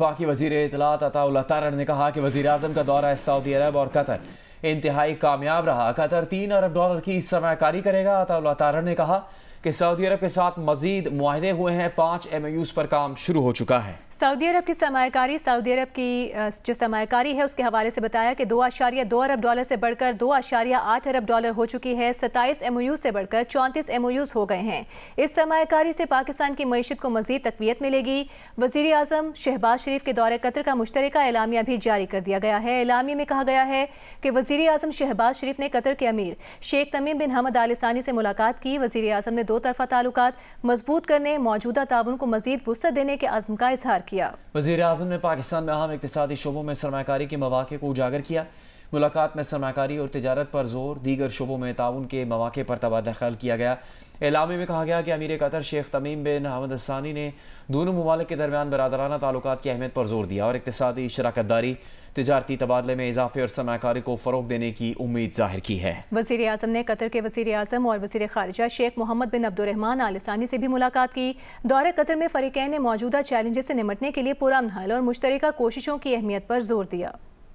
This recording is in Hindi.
वफाकी वजीर इतलात अताउल्ला तारण ने कहा कि वजी अजम का दौरा सऊदी अरब और कतर इंतहाई कामयाब रहा कतर तीन अरब डॉलर की सरमाकारी करेगा अताउल्ला तारण ने कहा कि सऊदी अरब के साथ मजीद माहदे हुए हैं पाँच एम ए यूज पर काम शुरू हो चुका है सऊदी अरब की सरमाकारी सऊदी अरब की जो सरमाकारी है उसके हवाले से बताया कि दो आशारिया दो अरब डॉलर से बढ़कर दो आशारिया आठ अरब डॉलर हो चुकी है सत्ताईस एम से बढ़कर चौंतीस एम हो गए हैं इस सरमाकारी से पाकिस्तान की मीशत को मजीद तकवीत मिलेगी वजीर अजम शहबाज शरीफ के दौरे कतर का मुश्तर एलामिया भी जारी कर दिया गया है एलामिया में कहा गया है कि वजीर अजम शहबाज शरीफ ने कतर के अमीर शेख तमीम बिन हमद आलिसानी से मुलाकात की वजी अजम ने दो तरफा ताल्लुक मजबूत करने मौजूदा ताउन को मजीद वसत देने के आजम का इजहार किया किया वजीर अजम ने पाकिस्तान में अहम इकतदी शोबों में सरमाकारी के मौाक़े को उजागर किया मुलाकात में सरमाकारी और तजारत पर जोर दीगर शोबों में ताउन के मौाक़े पर तबादला ख्याल किया गया एलामी में कहा गया कि Emir Qatar Sheikh Tamim bin Ahmad Hasani ने दोनों ममालिक के दरमियान बरदराना ताल्लुक की अहमियत पर जोर दिया और इकतदी शराकत दारी तजारती तबादले में इजाफे और समयकारी को फ़रोग देने की उम्मीद जाहिर की है वजी अजम ने कतर के वजीर अजम और वजी खारजा शेख मोहम्मद बिन अब्दुलरहमान आलिसानी से भी मुलाकात की दौरे कतर में फ़रीकैन ने मौजूदा चैलेंजेस से निमटने के लिए पुरान हल और मुश्तर कोशिशों की अहमियत पर जोर दिया